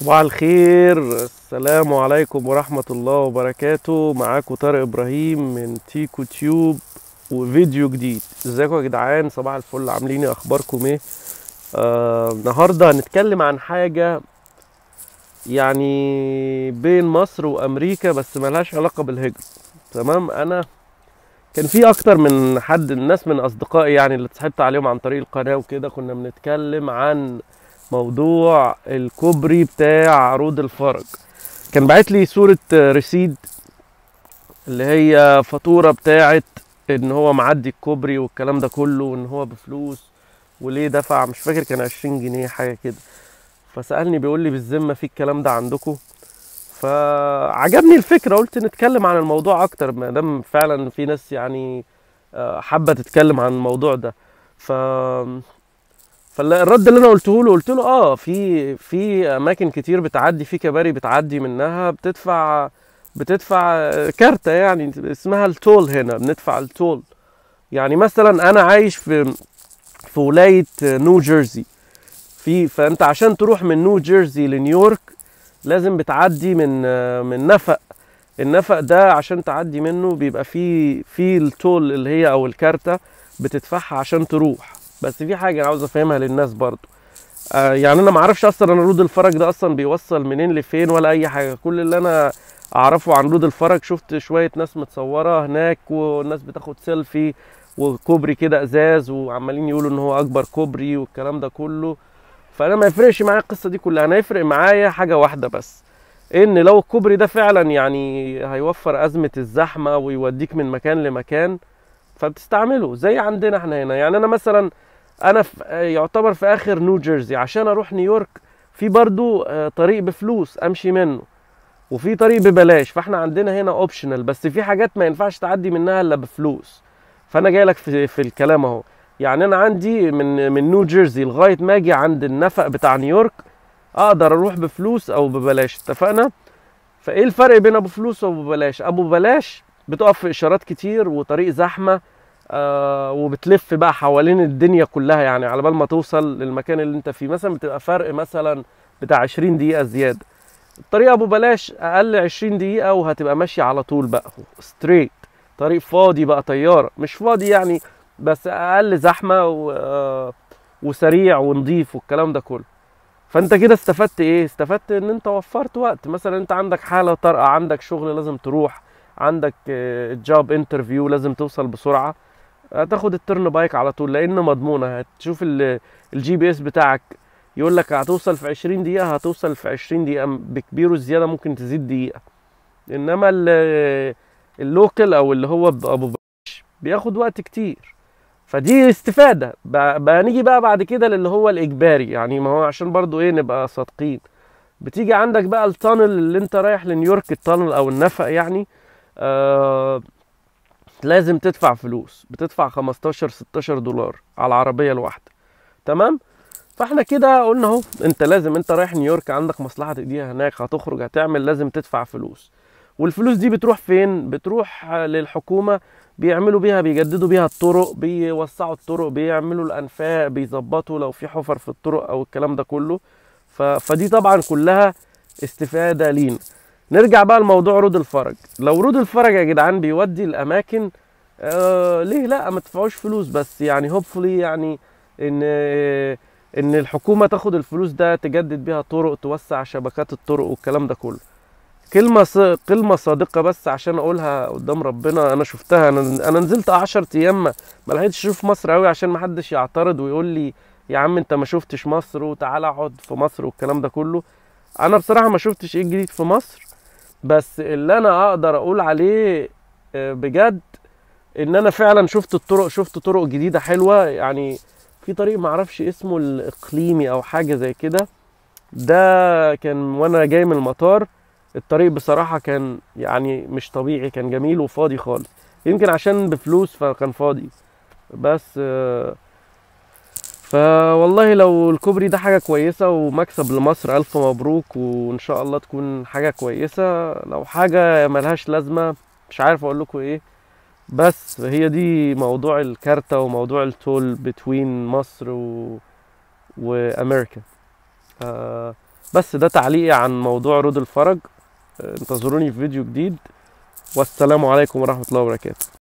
صباح الخير السلام عليكم ورحمة الله وبركاته معاكم طارق إبراهيم من تيكو تيوب وفيديو جديد ازيكم يا جدعان صباح الفل عاملين ايه؟ اخباركم ايه آه النهارده هنتكلم عن حاجة يعني بين مصر وامريكا بس ملهاش علاقة بالهجرة تمام انا كان في اكتر من حد الناس من اصدقائي يعني اللي اتصاحبت عليهم عن طريق القناة وكده كنا بنتكلم عن موضوع الكوبري بتاع عروض الفرج كان بعت لي صورة ريسيد اللي هي فاتورة بتاعت ان هو معدي الكوبري والكلام ده كله وان هو بفلوس وليه دفع مش فاكر كان عشرين جنيه حاجة كده فسألني بيقول لي بالذمة في الكلام ده عندكم فعجبني الفكرة قلت نتكلم عن الموضوع أكتر ما دام فعلا في ناس يعني آه، حابة تتكلم عن الموضوع ده ف فالرد اللي انا قلته له قلت له اه في في اماكن كتير بتعدي في كباري بتعدي منها بتدفع بتدفع كارتة يعني اسمها التول هنا بندفع التول يعني مثلا انا عايش في في ولايه نيو جيرسي في فانت عشان تروح من نيو جيرسي لنيويورك لازم بتعدي من من نفق النفق ده عشان تعدي منه بيبقى فيه في التول اللي هي او الكارته بتدفعها عشان تروح بس في حاجه عاوز افهمها للناس برضو آه يعني انا ما اعرفش اصلا انا رود الفرج ده اصلا بيوصل منين لفين ولا اي حاجه كل اللي انا اعرفه عن رود الفرج شفت شويه ناس متصوره هناك والناس بتاخد سيلفي وكوبري كده ازاز وعمالين يقولوا ان هو اكبر كوبري والكلام ده كله فانا ما يفرقش معايا القصه دي كلها انا يفرق معايا حاجه واحده بس ان لو الكوبري ده فعلا يعني هيوفر ازمه الزحمه ويوديك من مكان لمكان فبتستعمله زي عندنا احنا هنا يعني انا مثلا انا في يعتبر في اخر نيو جيرسي عشان اروح نيويورك في برضو آه، طريق بفلوس امشي منه وفي طريق ببلاش فاحنا عندنا هنا اوبشنال بس في حاجات ما ينفعش تعدي منها الا بفلوس فانا جاي لك في, في الكلام اهو يعني انا عندي من من نيو جيرسي لغايه ما اجي عند النفق بتاع نيويورك اقدر اروح بفلوس او ببلاش اتفقنا فايه الفرق بين ابو فلوس وابو بلاش ابو بلاش بتقف في اشارات كتير وطريق زحمه آه، وبتلف بقى حوالين الدنيا كلها يعني على بال ما توصل للمكان اللي انت فيه مثلا بتبقى فرق مثلا بتاع 20 دقيقه زياده الطريقه ابو بلاش اقل 20 دقيقه وهتبقى ماشي على طول بقى ستريت طريق فاضي بقى طياره مش فاضي يعني بس اقل زحمه و... آه، وسريع ونظيف والكلام ده كله فانت كده استفدت ايه استفدت ان انت وفرت وقت مثلا انت عندك حاله طارئه عندك شغل لازم تروح عندك جاب آه، انترفيو لازم توصل بسرعه هتاخد الترن بايك على طول لان مضمونه هتشوف الجي بي اس بتاعك يقول لك هتوصل في 20 دقيقه هتوصل في 20 دقيقه بكبيره الزياده ممكن تزيد دقيقه انما اللوكل او اللي هو ابو بلاش بياخد وقت كتير فدي استفاده بقى نيجي بقى بعد كده للي هو الاجباري يعني ما هو عشان برضو ايه نبقى صادقين بتيجي عندك بقى التانل اللي انت رايح لنيويورك التانل او النفق يعني آه لازم تدفع فلوس بتدفع 15 16 دولار على العربيه الواحده تمام فاحنا كده قلنا اهو انت لازم انت رايح نيويورك عندك مصلحه تديها هناك هتخرج هتعمل لازم تدفع فلوس والفلوس دي بتروح فين بتروح للحكومه بيعملوا بيها بيجددوا بيها الطرق بيوسعوا الطرق بيعملوا الانفاق بيظبطوا لو في حفر في الطرق او الكلام ده كله ف... فدي طبعا كلها استفاده لينا نرجع بقى لموضوع رود الفرج لو رود الفرج يا جدعان بيودي الاماكن آه ليه لا ما تدفعوش فلوس بس يعني هوبفلي يعني ان ان الحكومه تاخد الفلوس ده تجدد بيها طرق توسع شبكات الطرق والكلام ده كله كلمة كلمة صادقة بس عشان أقولها قدام ربنا أنا شفتها أنا أنا نزلت 10 أيام ما لحقتش أشوف مصر أوي عشان ما حدش يعترض ويقول لي يا عم أنت ما شفتش مصر وتعالى اقعد في مصر والكلام ده كله أنا بصراحة ما شفتش إيه الجديد في مصر بس اللي انا اقدر اقول عليه آه، بجد ان انا فعلا شفت الطرق شفت طرق جديده حلوه يعني في طريق معرفش اسمه الاقليمي او حاجه زي كده ده كان وانا جاي من المطار الطريق بصراحه كان يعني مش طبيعي كان جميل وفاضي خالص يمكن عشان بفلوس فكان فاضي بس آه فوالله لو الكوبري ده حاجة كويسة ومكسب لمصر ألف مبروك وإن شاء الله تكون حاجة كويسة لو حاجة ملهاش لازمة مش عارف أقول لكم إيه بس هي دي موضوع الكارتة وموضوع التول بتوين مصر و... وأمريكا آه بس ده تعليقي عن موضوع رود الفرج انتظروني في فيديو جديد والسلام عليكم ورحمة الله وبركاته